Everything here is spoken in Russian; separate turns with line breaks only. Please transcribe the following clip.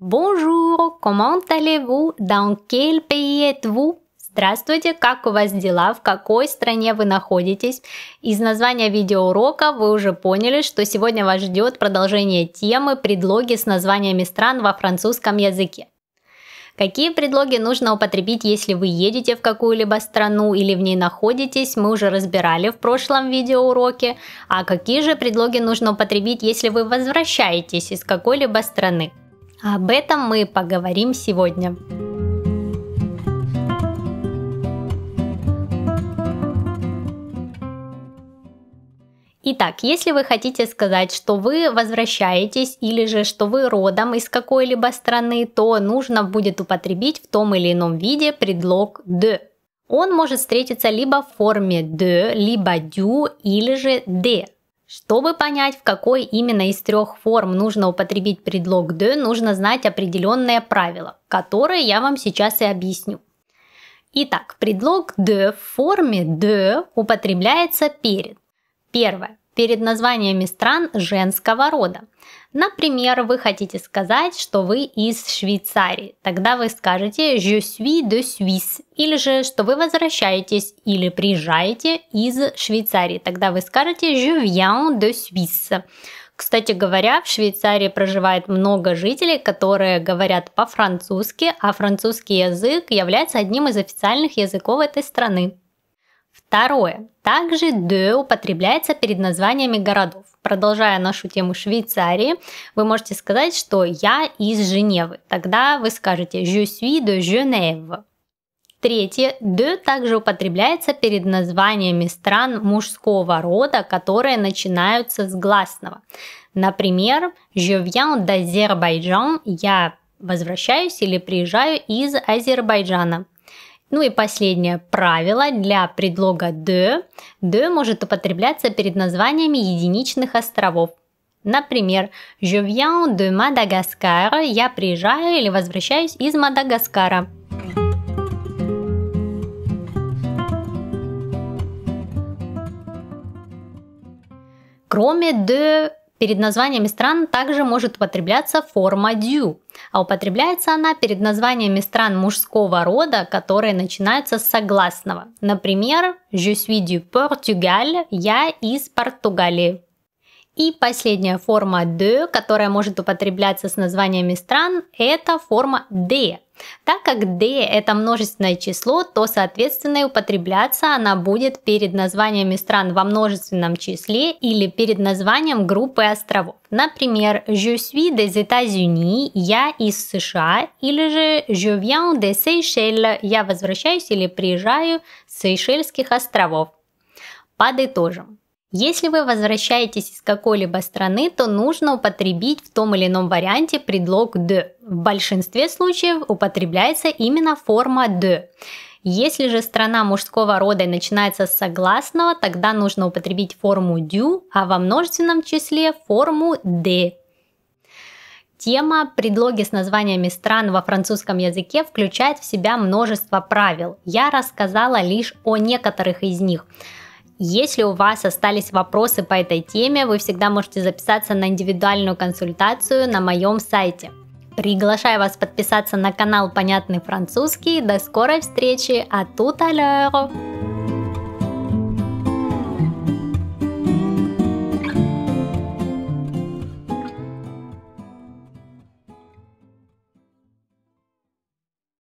Bonjour, comment allez-vous? Dans quel pays êtes-vous? Здравствуйте, как у вас дела, в какой стране вы находитесь? Из названия видеоурока вы уже поняли, что сегодня вас ждет продолжение темы предлоги с названиями стран во французском языке. Какие предлоги нужно употребить, если вы едете в какую-либо страну или в ней находитесь, мы уже разбирали в прошлом видеоуроке. А какие же предлоги нужно употребить, если вы возвращаетесь из какой-либо страны? об этом мы поговорим сегодня. Итак, если вы хотите сказать, что вы возвращаетесь или же что вы родом из какой-либо страны, то нужно будет употребить в том или ином виде предлог «de». Он может встретиться либо в форме «de», либо «du» или же «de», чтобы понять, в какой именно из трех форм нужно употребить предлог «de», нужно знать определенное правило, которое я вам сейчас и объясню. Итак, предлог «de» в форме «de» употребляется перед. Первое перед названиями стран женского рода. Например, вы хотите сказать, что вы из Швейцарии. Тогда вы скажете «je suis de Suisse» или же что вы возвращаетесь или приезжаете из Швейцарии. Тогда вы скажете «je viens de Suisse». Кстати говоря, в Швейцарии проживает много жителей, которые говорят по-французски, а французский язык является одним из официальных языков этой страны. Второе. Также «де» употребляется перед названиями городов. Продолжая нашу тему Швейцарии, вы можете сказать, что «я из Женевы». Тогда вы скажете «je suis de Genève». Третье. «Де» также употребляется перед названиями стран мужского рода, которые начинаются с гласного. Например, «je viens d'Azerbaïdjan» – «я возвращаюсь или приезжаю из Азербайджана». Ну и последнее правило для предлога «de». «De» может употребляться перед названиями единичных островов. Например, «Je viens de Madagascar» – «Я приезжаю или возвращаюсь из Мадагаскара». Кроме «de» Перед названиями стран также может употребляться форма «дю», а употребляется она перед названиями стран мужского рода, которые начинаются с согласного. Например, «Je suis du Portugal» – «Я из Португалии». И последняя форма «de», которая может употребляться с названиями стран, это форма «de». Так как «de» — это множественное число, то, соответственно, и употребляться она будет перед названиями стран во множественном числе или перед названием группы островов. Например, «Je suis des États-Unis» — «Я из США» или же «Je viens des Seychelles» — «Я возвращаюсь или приезжаю с Сейшельских островов». Подытожим. Если вы возвращаетесь из какой-либо страны, то нужно употребить в том или ином варианте предлог «de». В большинстве случаев употребляется именно форма «de». Если же страна мужского рода начинается с согласного, тогда нужно употребить форму du, а во множественном числе форму «de». Тема «Предлоги с названиями стран во французском языке» включает в себя множество правил. Я рассказала лишь о некоторых из них – если у вас остались вопросы по этой теме, вы всегда можете записаться на индивидуальную консультацию на моем сайте. Приглашаю вас подписаться на канал «Понятный французский». До скорой встречи! А тут алло!